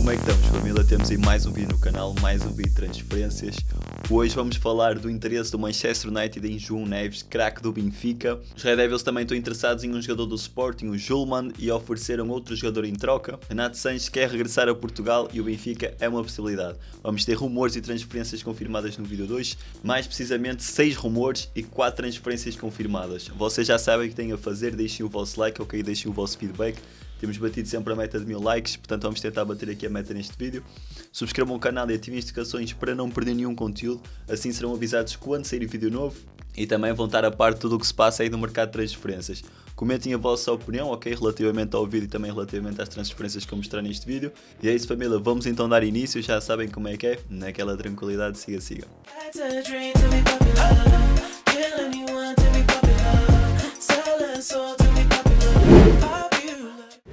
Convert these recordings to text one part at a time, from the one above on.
Como é que estamos, família? Temos aí mais um vídeo no canal, mais um vídeo de transferências. Hoje vamos falar do interesse do Manchester United em João Neves, craque do Benfica. Os Red Devils também estão interessados em um jogador do Sporting, o Julman, e ofereceram outro jogador em troca. Renato Sanches quer regressar a Portugal e o Benfica é uma possibilidade. Vamos ter rumores e transferências confirmadas no vídeo 2, mais precisamente 6 rumores e 4 transferências confirmadas. Vocês já sabem o que têm a fazer, deixem o vosso like, ok? Deixem o vosso feedback. Temos batido sempre a meta de mil likes, portanto vamos tentar bater aqui a meta neste vídeo. Subscrevam o canal e ativem as notificações para não perder nenhum conteúdo, assim serão avisados quando sair vídeo novo e também vão estar a par de tudo o que se passa aí no mercado de transferências. Comentem a vossa opinião, ok, relativamente ao vídeo e também relativamente às transferências que eu mostrei neste vídeo. E é isso família, vamos então dar início, já sabem como é que é, naquela tranquilidade, siga, siga. That's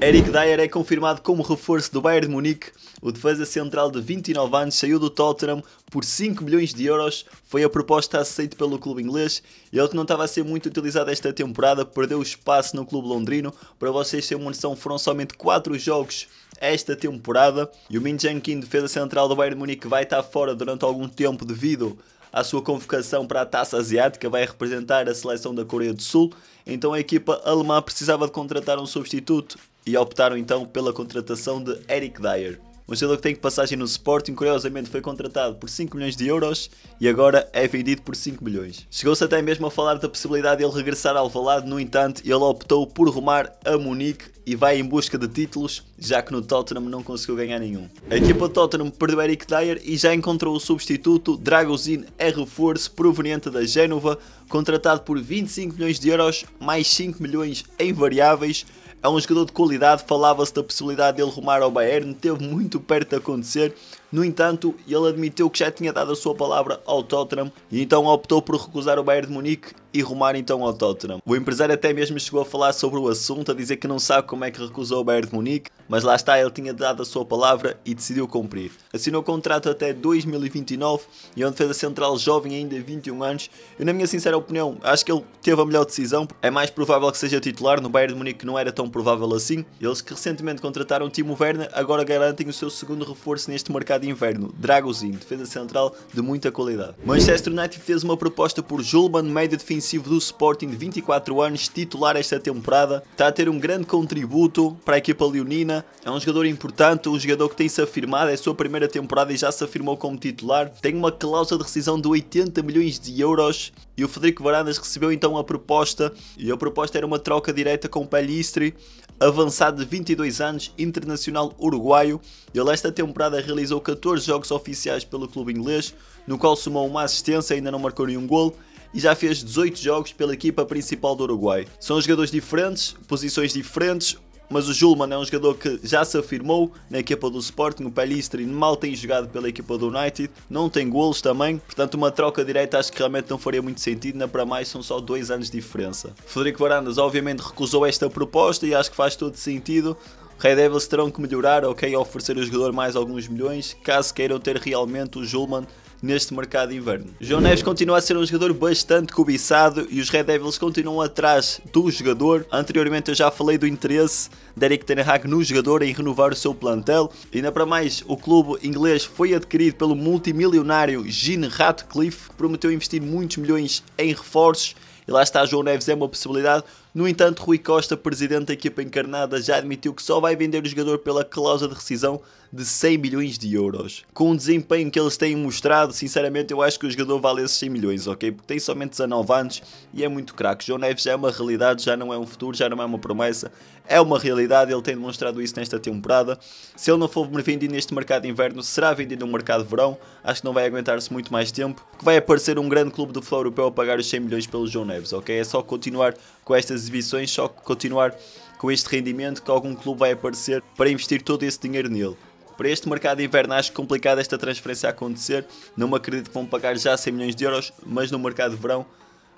Eric Dyer é confirmado como reforço do Bayern de Munique. O defesa central de 29 anos saiu do Tottenham por 5 milhões de euros. Foi a proposta aceita pelo clube inglês. Ele que não estava a ser muito utilizado esta temporada, perdeu espaço no clube londrino. Para vocês terem uma noção, foram somente 4 jogos esta temporada. E o Min Jang Kim, defesa central do Bayern de Munique, vai estar fora durante algum tempo devido à sua convocação para a Taça Asiática, vai representar a seleção da Coreia do Sul, então a equipa alemã precisava de contratar um substituto e optaram então pela contratação de Eric Dyer jogador que tem passagem no Sporting, curiosamente foi contratado por 5 milhões de euros e agora é vendido por 5 milhões. Chegou-se até mesmo a falar da possibilidade de ele regressar ao Valado, no entanto, ele optou por rumar a Munique e vai em busca de títulos, já que no Tottenham não conseguiu ganhar nenhum. A equipa do Tottenham perdeu Eric Dyer e já encontrou o substituto Dragozin R. Force, proveniente da Génova, contratado por 25 milhões de euros, mais 5 milhões em variáveis, é um jogador de qualidade, falava-se da possibilidade dele rumar ao Bayern, teve muito perto de acontecer, no entanto, ele admitiu que já tinha dado a sua palavra ao Tottenham e então optou por recusar o Bayern de Munique e rumar então ao Tottenham. O empresário até mesmo chegou a falar sobre o assunto, a dizer que não sabe como é que recusou o Bayern de Munique, mas lá está, ele tinha dado a sua palavra e decidiu cumprir. Assinou o contrato até 2029 e é um defesa central jovem ainda 21 anos. E na minha sincera opinião, acho que ele teve a melhor decisão. É mais provável que seja titular, no Bayern de Munique não era tão provável assim. Eles que recentemente contrataram Timo Werner agora garantem o seu segundo reforço neste mercado de inverno, Dragozinho, defesa central de muita qualidade. Manchester United fez uma proposta por Julman, médio defensivo do Sporting de 24 anos, titular esta temporada. Está a ter um grande contributo para a equipa leonina. É um jogador importante, um jogador que tem-se afirmado, é a sua primeira temporada e já se afirmou como titular. Tem uma cláusula de rescisão de 80 milhões de euros e o Federico Varandas recebeu então a proposta e a proposta era uma troca direta com o Palistri, avançado de 22 anos, internacional uruguaio. Ele esta temporada realizou 14 jogos oficiais pelo clube inglês, no qual somou uma assistência e ainda não marcou nenhum gol e já fez 18 jogos pela equipa principal do Uruguai. São jogadores diferentes, posições diferentes, mas o Julman é um jogador que já se afirmou na equipa do Sporting, o Palistri mal tem jogado pela equipa do United, não tem golos também, portanto uma troca direta acho que realmente não faria muito sentido, na para mais são só dois anos de diferença. Frederico Varandas obviamente recusou esta proposta e acho que faz todo sentido, Red Devils terão que melhorar, ok, oferecer o jogador mais alguns milhões, caso queiram ter realmente o Julman neste mercado de inverno. João Neves continua a ser um jogador bastante cobiçado e os Red Devils continuam atrás do jogador. Anteriormente eu já falei do interesse de Eric Ten Hag no jogador em renovar o seu plantel. Ainda para mais, o clube inglês foi adquirido pelo multimilionário Gene Ratcliffe, que prometeu investir muitos milhões em reforços e lá está João Neves é uma possibilidade no entanto, Rui Costa, presidente da equipa encarnada, já admitiu que só vai vender o jogador pela cláusula de rescisão de 100 milhões de euros. Com o desempenho que eles têm mostrado, sinceramente eu acho que o jogador vale esses 100 milhões, ok? Porque tem somente 19 anos e é muito craque. João Neves já é uma realidade, já não é um futuro, já não é uma promessa, é uma realidade, ele tem demonstrado isso nesta temporada. Se ele não for vendido neste mercado de inverno, será vendido no mercado de verão, acho que não vai aguentar-se muito mais tempo, que vai aparecer um grande clube do futebol europeu a pagar os 100 milhões pelo João Neves, ok? É só continuar com estas exibições, só continuar com este rendimento que algum clube vai aparecer para investir todo esse dinheiro nele. Para este mercado de inverno acho complicado esta transferência acontecer, não me acredito que vão pagar já 100 milhões de euros, mas no mercado de verão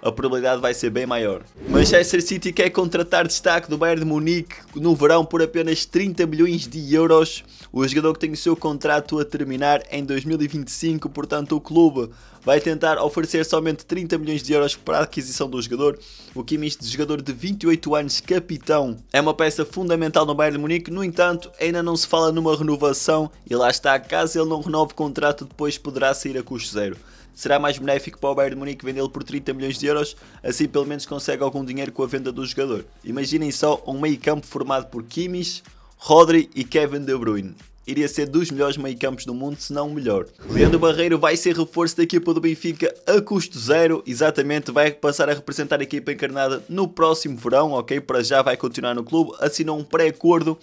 a probabilidade vai ser bem maior. Manchester City quer contratar destaque do Bayern de Munique no verão por apenas 30 milhões de euros. O jogador que tem o seu contrato a terminar em 2025, portanto o clube vai tentar oferecer somente 30 milhões de euros para a aquisição do jogador. O Kimmich, jogador de 28 anos, capitão, é uma peça fundamental no Bayern de Munique, no entanto ainda não se fala numa renovação e lá está, caso ele não renove o contrato depois poderá sair a custo zero será mais benéfico para o Bayern de Munique vendê-lo por 30 milhões de euros, assim pelo menos consegue algum dinheiro com a venda do jogador. Imaginem só um meio campo formado por Kimmich, Rodri e Kevin De Bruyne iria ser dos melhores meio-campos do mundo, se não o melhor. Leandro Barreiro vai ser reforço da equipa do Benfica a custo zero, exatamente, vai passar a representar a equipa encarnada no próximo verão, ok? Para já vai continuar no clube, assinou um pré-acordo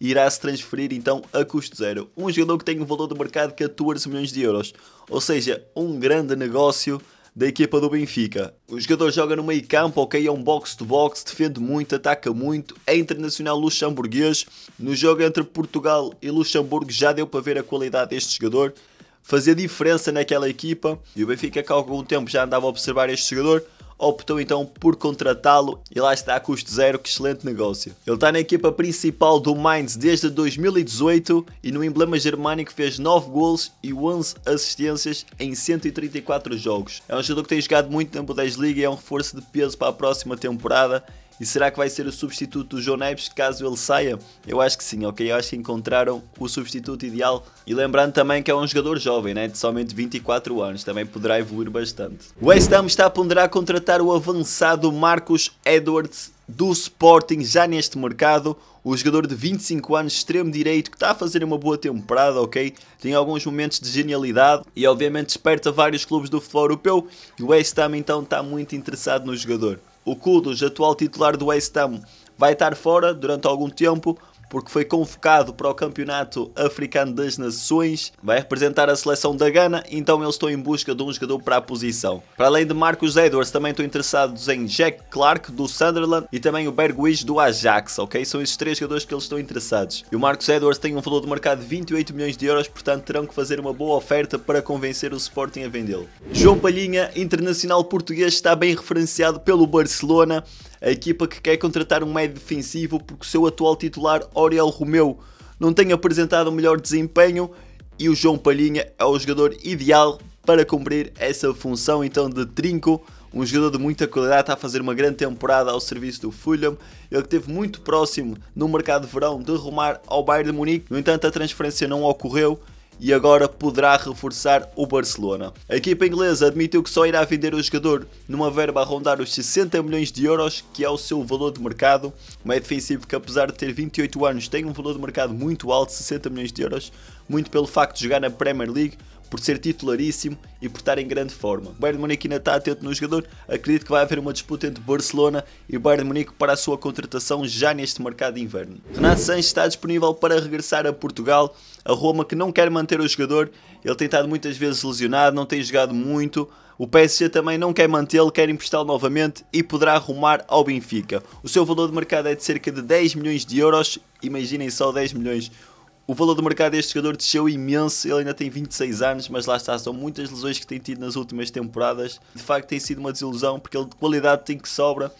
e irá se transferir então a custo zero. Um jogador que tem um valor de mercado de 14 milhões de euros, ou seja, um grande negócio da equipa do Benfica. O jogador joga no meio campo, ok, é um box-to-box, defende muito, ataca muito, é internacional luxemburguês. No jogo entre Portugal e Luxemburgo já deu para ver a qualidade deste jogador, fazer diferença naquela equipa e o Benfica que há algum tempo já andava a observar este jogador optou então por contratá-lo e lá está a custo zero, que excelente negócio. Ele está na equipa principal do Mainz desde 2018 e no emblema germânico fez 9 gols e 11 assistências em 134 jogos. É um jogador que tem jogado muito na Bundesliga e é um reforço de peso para a próxima temporada e será que vai ser o substituto do João Neves caso ele saia? Eu acho que sim, ok? Eu acho que encontraram o substituto ideal. E lembrando também que é um jogador jovem, né? De somente 24 anos, também poderá evoluir bastante. O West Ham está a ponderar contratar o avançado Marcos Edwards do Sporting já neste mercado. O jogador de 25 anos, extremo direito, que está a fazer uma boa temporada, ok? Tem alguns momentos de genialidade e obviamente desperta vários clubes do futebol europeu. E o West Ham então está muito interessado no jogador. O Kudos, atual titular do West Ham, vai estar fora durante algum tempo porque foi convocado para o Campeonato Africano das Nações. Vai representar a seleção da Gana, então eles estão em busca de um jogador para a posição. Para além de Marcos Edwards, também estão interessados em Jack Clark, do Sunderland, e também o Berguiz, do Ajax, ok? São esses três jogadores que eles estão interessados. E o Marcos Edwards tem um valor de mercado de 28 milhões de euros, portanto terão que fazer uma boa oferta para convencer o Sporting a vendê-lo. João Palhinha, internacional português, está bem referenciado pelo Barcelona a equipa que quer contratar um médio defensivo porque o seu atual titular, Oriel Romeu, não tem apresentado o um melhor desempenho e o João Palhinha é o jogador ideal para cumprir essa função então de trinco. Um jogador de muita qualidade, está a fazer uma grande temporada ao serviço do Fulham. Ele esteve muito próximo no mercado de verão de rumar ao Bayern de Munique. No entanto, a transferência não ocorreu e agora poderá reforçar o Barcelona. A equipa inglesa admitiu que só irá vender o jogador numa verba a rondar os 60 milhões de euros, que é o seu valor de mercado. Uma meio é defensivo que apesar de ter 28 anos tem um valor de mercado muito alto, 60 milhões de euros, muito pelo facto de jogar na Premier League, por ser titularíssimo e por estar em grande forma. O Bayern de Munique ainda está atento no jogador, acredito que vai haver uma disputa entre Barcelona e Bayern de Munique para a sua contratação já neste mercado de inverno. Renan Sanches está disponível para regressar a Portugal, a Roma que não quer manter o jogador, ele tem estado muitas vezes lesionado, não tem jogado muito, o PSG também não quer mantê-lo, quer emprestá-lo novamente e poderá arrumar ao Benfica. O seu valor de mercado é de cerca de 10 milhões de euros, imaginem só 10 milhões. O valor do mercado deste jogador desceu imenso, ele ainda tem 26 anos, mas lá está, são muitas lesões que tem tido nas últimas temporadas. De facto, tem sido uma desilusão, porque ele de qualidade tem que sobra,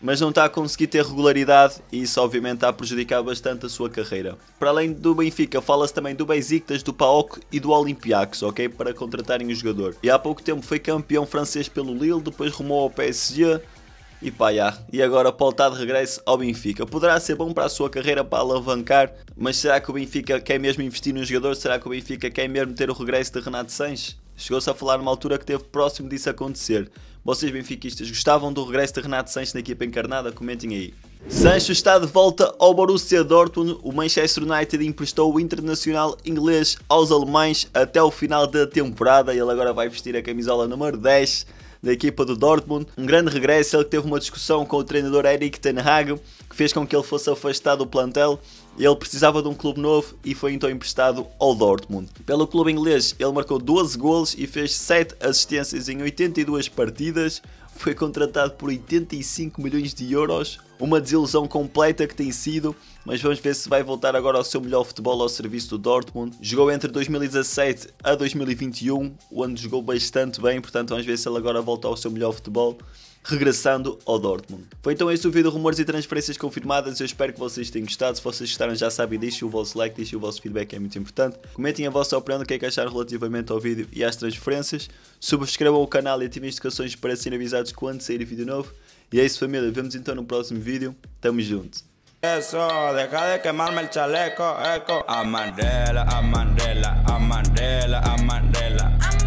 mas não está a conseguir ter regularidade e isso, obviamente, está a prejudicar bastante a sua carreira. Para além do Benfica, fala-se também do Besiktas, do PAOK e do Olympiacos, ok? Para contratarem o jogador. E há pouco tempo foi campeão francês pelo Lille, depois rumou ao PSG e Paiá, e agora Paulo está de regresso ao Benfica. Poderá ser bom para a sua carreira para alavancar, mas será que o Benfica quer mesmo investir no jogador? Será que o Benfica quer mesmo ter o regresso de Renato Sanches? Chegou-se a falar numa altura que teve próximo disso acontecer. Vocês benfiquistas gostavam do regresso de Renato Sanches na equipa encarnada? Comentem aí. Sancho está de volta ao Borussia Dortmund. O Manchester United emprestou o internacional inglês aos alemães até o final da temporada. Ele agora vai vestir a camisola número 10 da equipa do Dortmund. Um grande regresso, ele teve uma discussão com o treinador Eric Ten Hag, que fez com que ele fosse afastado do plantel. Ele precisava de um clube novo e foi então emprestado ao Dortmund. Pelo clube inglês, ele marcou 12 gols e fez 7 assistências em 82 partidas. Foi contratado por 85 milhões de euros, uma desilusão completa que tem sido, mas vamos ver se vai voltar agora ao seu melhor futebol ao serviço do Dortmund. Jogou entre 2017 a 2021, onde jogou bastante bem, portanto vamos ver se ele agora volta ao seu melhor futebol regressando ao Dortmund. Foi então este o vídeo, rumores e transferências confirmadas, eu espero que vocês tenham gostado, se vocês gostaram já sabem, deixem o vosso like, deixem o vosso feedback, é muito importante. Comentem a vossa opinião do que é que acharam relativamente ao vídeo e às transferências, subscrevam o canal e ativem as notificações para serem avisados quando sair vídeo novo e é isso, família. Vemos então no próximo vídeo. Tamo junto. É só, de chaleco, eco. A Mandela, a Mandela, a Mandela, a Mandela.